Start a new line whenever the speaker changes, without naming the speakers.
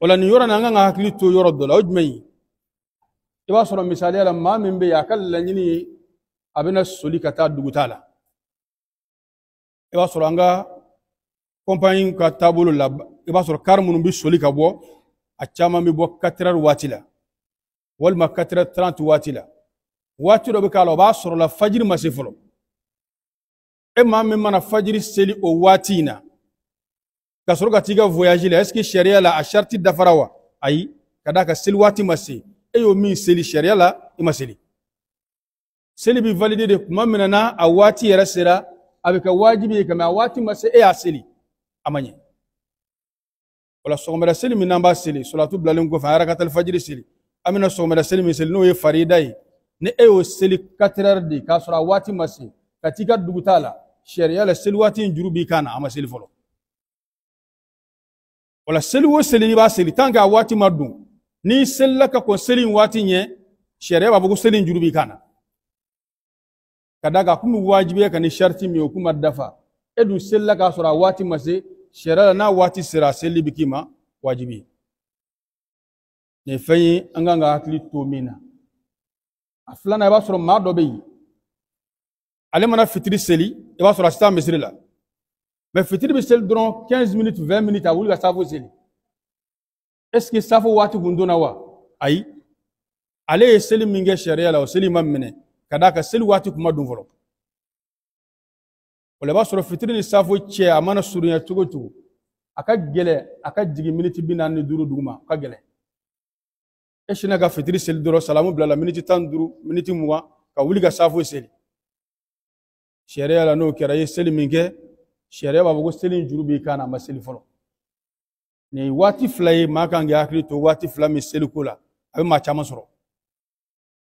o la nin yɔrɔ in an kan ka hakili to yɔrɔ dɔ la o jumɛn ye i b'a sɔrɔ misaliya la maa min bɛ yen a ka laɲini ye a bɛna soli ka taa duguta la i b'a sɔrɔ an ka kɔnpanyi ka taabolo la i b'a sɔrɔ kari minnu bɛ soli ka bɔ a caman bɛ bɔ katɛrɛri waati la walima katɛrɛri taranti waati la waati dɔ bɛ k'a la o b'a sɔrɔ la fajiri e ma se fɔlɔ e maa min mana fajiri seli o waati in na ka sɔrɔ ka t'i ka voyage la est ce que sharia la a sariti dafara wa ayi ka d'a kan seli waati ma se e y'o min seli sharia la i ma seli seli bi valide de tuma min na a waati yɛrɛ sera a bɛ kɛ waajibi ye ka mɛ a waati ma se e y'a seli a ma ɲɛ o sɔgɔmada seli min n'an b'a seli solatu bilalen kɔfɛ an yɛrɛ ka tali fajiri seli an bɛna sɔgɔmada seli min seli n'o ye farida ye ni e y'o seli 4 heures de k'a sɔrɔ a waati ma se ka t'i ka duguta la sariya la seli waati in juru b'i kan na a ma seli fɔlɔ o la seli o seli n'i b'a seli tant que a waati ma dun n'i selila ka kɔn seli in waati ɲɛ sariya b'a fɔ ko seli in juru b'i kan na ka d'a kan a kun bɛ waajibiya ka ni sariti min ye o kun ma dafa e dun selila k'a sɔrɔ a waati ma se sariya la n'a waati sera a seli bɛ k'i ma waajibi nin ye fɛn ye an kan ka hakili to min na a filanan i b'a sɔrɔ maa dɔ bɛ yen ale mana fitiri seli i b'a sɔrɔ a tɛ taa misiri la mais fitiri bɛ seli dɔrɔn 15 minutes 20 minutes a wuli ka safo seli est ce que safo waati kun donna wa ayi ale ye seli min kɛ sariya la o seli ma minɛ ka d'a kan seli waati kun ma don fɔlɔ o la i b'a sɔrɔ fitiri ni safo cɛ a mana surunya cogo o cogo a ka gɛlɛ a ka jigin miniti bi naani ni duuru duguma a ka gɛlɛ e sina ka fitiri seli dɔrɔn salamu bila la miniti tan ni duuru miniti mugan ka wuli ka safo seli sariya la n'o kɛra i ye seli min kɛ sariya b'a fɔ ko seli in juru b'i kan na a ma seli fɔlɔ nin ye waati fila ye maa kan k'i hakili to waati fila min seliko la a bɛ maa caman sɔrɔ